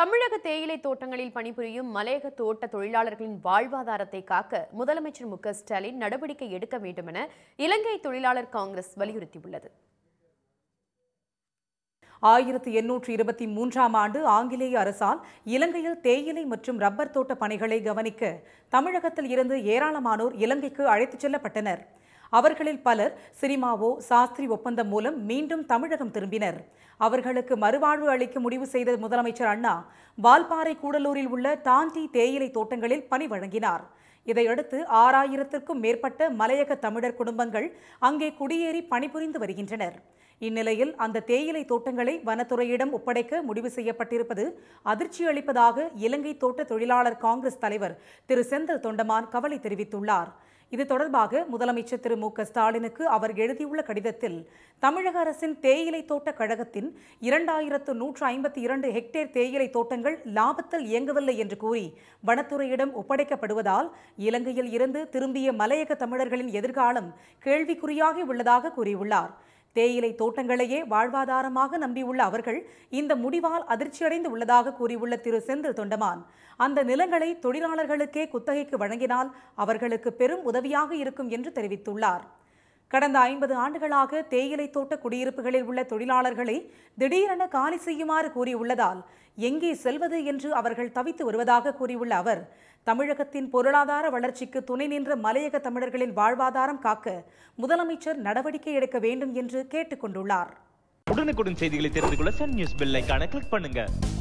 தமிழக தேயிலை தோட்டங்களில் பணிபுரியும் மலையக தோட்ட தொழிலாளர்களின் வாழ்வாதாரத்தை காக்க முதலமைச்சர் மு ஸ்டாலின் நடவடிக்கை எடுக்க வேண்டும் என இலங்கை தொழிலாளர் காங்கிரஸ் வலியுறுத்தியுள்ளது ஆயிரத்தி எண்ணூற்றி இருபத்தி மூன்றாம் ஆண்டு ஆங்கிலேய அரசால் இலங்கையில் தேயிலை மற்றும் ரப்பர் தோட்ட பணிகளை கவனிக்க தமிழகத்தில் இருந்து ஏராளமானோர் இலங்கைக்கு அழைத்துச் செல்லப்பட்டனர் அவர்களில் பலர் சினிமாவோ சாஸ்திரி ஒப்பந்தம் மூலம் மீண்டும் தமிழகம் திரும்பினர் அவர்களுக்கு மறுவாழ்வு அளிக்க முடிவு செய்த முதலமைச்சர் அண்ணா வால்பாறை கூடலூரில் உள்ள தாந்தி தேயிலை தோட்டங்களில் பணி வழங்கினார் இதையடுத்து ஆறாயிரத்திற்கும் மேற்பட்ட மலையக தமிழர் குடும்பங்கள் அங்கே குடியேறி பணிபுரிந்து வருகின்றனர் இந்நிலையில் அந்த தேயிலை தோட்டங்களை வனத்துறையிடம் ஒப்படைக்க முடிவு செய்யப்பட்டிருப்பது அதிர்ச்சி அளிப்பதாக இலங்கை தோட்ட தொழிலாளர் காங்கிரஸ் தலைவர் திரு செந்தல் தொண்டமான் கவலை தெரிவித்துள்ளார் இது தொடர்பாக முதலமைச்சர் திரு மு ஸ்டாலினுக்கு அவர் எழுதியுள்ள கடிதத்தில் தமிழக அரசின் தேயிலை தோட்ட கழகத்தின் இரண்டாயிரத்து நூற்று ஐம்பத்தி இரண்டு ஹெக்டேர் தேயிலை தோட்டங்கள் லாபத்தில் இயங்கவில்லை என்று கூறி வனத்துறையிடம் ஒப்படைக்கப்படுவதால் இலங்கையில் இருந்து திரும்பிய மலையக தமிழர்களின் எதிர்காலம் கேள்விக்குறியாகி உள்ளதாக கூறியுள்ளார் தேயிலை தோட்டங்களையே வாழ்வாதாரமாக நம்பியுள்ள அவர்கள் இந்த முடிவால் அதிர்ச்சியடைந்து உள்ளதாக கூறியுள்ள திரு செந்தில் தொண்டமான் அந்த நிலங்களை தொழிலாளர்களுக்கே குத்தகைக்கு வழங்கினால் அவர்களுக்கு பெரும் உதவியாக இருக்கும் என்று தெரிவித்துள்ளார் கடந்த ஐம்பது ஆண்டுகளாக தேயிலை தோட்ட குடியிருப்புகளில் உள்ள தொழிலாளர்களை திடீரென காலி செய்யுமாறு கூறியுள்ளதால் எங்கே செல்வது என்று அவர்கள் தவித்து வருவதாக கூறியுள்ள அவர் தமிழகத்தின் பொருளாதார வளர்ச்சிக்கு துணை நின்ற மலையக தமிழர்களின் வாழ்வாதாரம் காக்க முதலமைச்சர் நடவடிக்கை எடுக்க வேண்டும் என்று கேட்டுக்கொண்டுள்ளார் உடனுக்குடன் செய்திகளை தெரிந்து கொள்ள சன் நியூஸ் பில்லைக்கான கிளிக் பண்ணுங்க